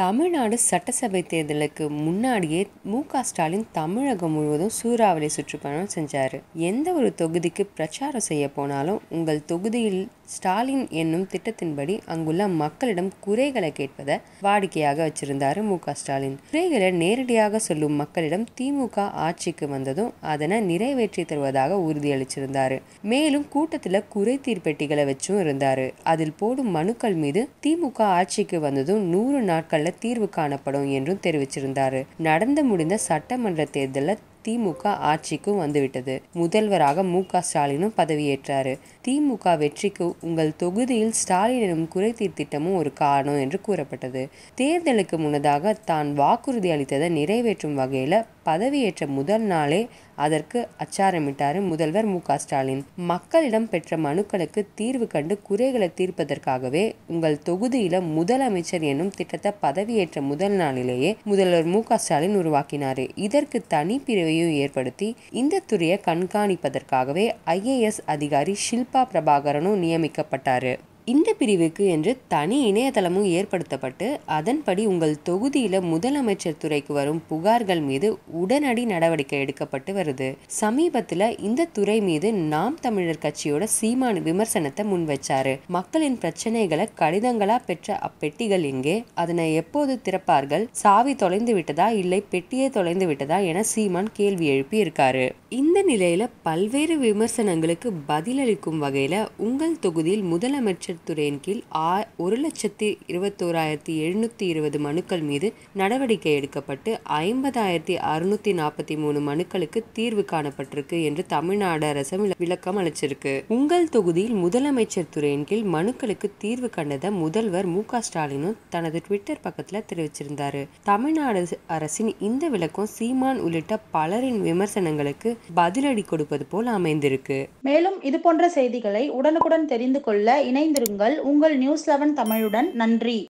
தமிழ்நாடு சட்டசபை தேர்தலுக்கு முன்னாடியே மு க ஸ்டாலின் தமிழகம் முழுவதும் சூறாவளி சுற்றுப்பயணம் செஞ்சார் எந்த ஒரு தொகுதிக்கு பிரச்சாரம் செய்ய போனாலும் உங்கள் தொகுதியில் ஸ்டாலின் என்னும் திட்டத்தின்படி அங்குள்ள மக்களிடம் குறைகளை கேட்பதை வாடிக்கையாக வச்சிருந்தார் மு ஸ்டாலின் குறைகளை நேரடியாக சொல்லும் மக்களிடம் திமுக ஆட்சிக்கு வந்ததும் அதனை நிறைவேற்றி தருவதாக உறுதியளிச்சிருந்தார் மேலும் கூட்டத்தில் குறை தீர்ப்பெட்டிகளை வச்சும் இருந்தார் அதில் போடும் மனுக்கள் மீது திமுக ஆட்சிக்கு வந்ததும் நூறு நாட்கள் தேர்தலில் தீர்வு காணப்படும் என்றும் தெரிவிச்சிருந்தார் நடந்து முடிந்த சட்டமன்ற தேர்தலில் திமுக ஆட்சிக்கும் வந்துவிட்டது முதல்வராக மு க ஸ்டாலினும் பதவியேற்றாரு திமுக வெற்றிக்கு உங்கள் தொகுதியில் ஸ்டாலின் எனும் குறைதீர் திட்டமும் ஒரு காரணம் என்று கூறப்பட்டது தேர்தலுக்கு முன்னதாக தான் வாக்குறுதி அளித்ததை நிறைவேற்றும் வகையில் பதவியேற்ற முதல் நாளே அதற்கு அச்சாரமிட்டார் முதல்வர் மு ஸ்டாலின் மக்களிடம் பெற்ற மனுக்களுக்கு தீர்வு கண்டு குறைகளை தீர்ப்பதற்காகவே உங்கள் தொகுதியில முதலமைச்சர் என்னும் திட்டத்தை பதவியேற்ற முதல் நாளிலேயே முதல்வர் மு ஸ்டாலின் உருவாக்கினார் இதற்கு தனி பிரிவையும் ஏற்படுத்தி இந்த துறையை கண்காணிப்பதற்காகவே ஐஏஎஸ் அதிகாரி ஷில்பா பிரபாகரனும் நியமிக்கப்பட்டார் இந்த பிரிவுக்கு என்று தனி இணையதளமும் ஏற்படுத்தப்பட்டு அதன்படி உங்கள் தொகுதியில் முதலமைச்சர் துறைக்கு வரும் புகார்கள் மீது உடனடி நடவடிக்கை எடுக்கப்பட்டு வருது சமீபத்தில் இந்த துறை மீது நாம் தமிழர் கட்சியோட சீமான விமர்சனத்தை முன் வச்சாரு மக்களின் பிரச்சனைகளை கடிதங்களா பெற்ற அப்பெட்டிகள் எங்கே அதனை எப்போது திறப்பார்கள் சாவி தொலைந்து விட்டதா இல்லை பெட்டியே தொலைந்து விட்டதா என சீமான் கேள்வி எழுப்பி இருக்காரு இந்த நிலையில் பல்வேறு விமர்சனங்களுக்கு பதிலளிக்கும் வகையில் உங்கள் தொகுதியில் முதலமைச்சர் துறையின் கீழ் ஆ ஒரு லட்சத்தி இருபத்தோராயிரத்தி எழுநூற்றி இருபது மனுக்கள் மீது நடவடிக்கை எடுக்கப்பட்டு ஐம்பதாயிரத்தி அறுநூற்றி நாற்பத்தி மூணு மனுக்களுக்கு தீர்வு காணப்பட்டிருக்கு என்று தமிழ்நாடு அரசு விளக்கம் அளிச்சிருக்கு உங்கள் தொகுதியில் முதலமைச்சர் துறையின் கீழ் மனுக்களுக்கு தீர்வு கண்டதை முதல்வர் மு க ஸ்டாலினும் தனது ட்விட்டர் பக்கத்தில் தெரிவிச்சிருந்தார் தமிழ்நாடு அரசின் இந்த விளக்கம் சீமான் உள்ளிட்ட பலரின் விமர்சனங்களுக்கு பதிலடி கொடுப்பது போல் அமைந்திருக்கு மேலும் இது போன்ற செய்திகளை உடனுக்குடன் தெரிந்து கொள்ள இணைந்திருங்கள் உங்கள் நியூஸ் லெவன் தமிழுடன் நன்றி